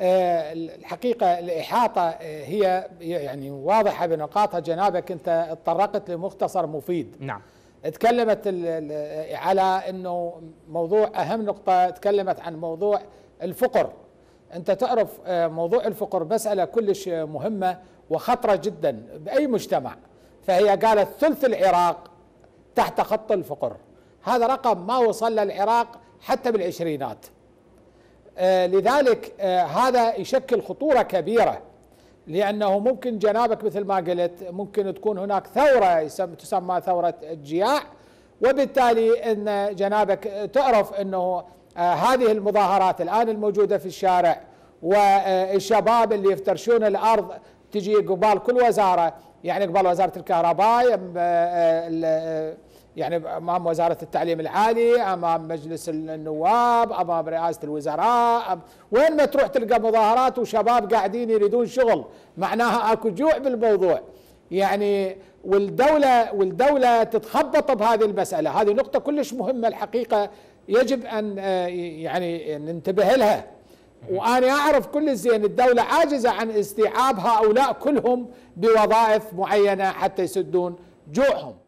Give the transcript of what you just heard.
آه، الحقيقة الإحاطة آه، هي يعني واضحة بنقاطها جنابك أنت اتطرقت لمختصر مفيد نعم تكلمت على أنه موضوع أهم نقطة تكلمت عن موضوع الفقر أنت تعرف آه، موضوع الفقر مسألة كلش مهمة وخطرة جدا بأي مجتمع فهي قالت ثلث العراق تحت خط الفقر هذا رقم ما وصل للعراق حتى بالعشرينات آه، لذلك آه، هذا يشكل خطورة كبيرة لأنه ممكن جنابك مثل ما قلت ممكن تكون هناك ثورة تسمى ثورة الجياع وبالتالي أن جنابك تعرف أنه آه، هذه المظاهرات الآن الموجودة في الشارع والشباب اللي يفترشون الأرض تجي قبال كل وزارة يعني قبال وزارة الكهرباء يعني امام وزاره التعليم العالي امام مجلس النواب امام رئاسه الوزراء أم وين ما تروح تلقى مظاهرات وشباب قاعدين يريدون شغل معناها اكو جوع بالموضوع يعني والدوله والدوله تتخبط بهذه المساله هذه نقطه كلش مهمه الحقيقه يجب ان آه، يعني ننتبه لها وانا اعرف كل زين الدوله عاجزه عن استيعاب هؤلاء كلهم بوظائف معينه حتى يسدون جوعهم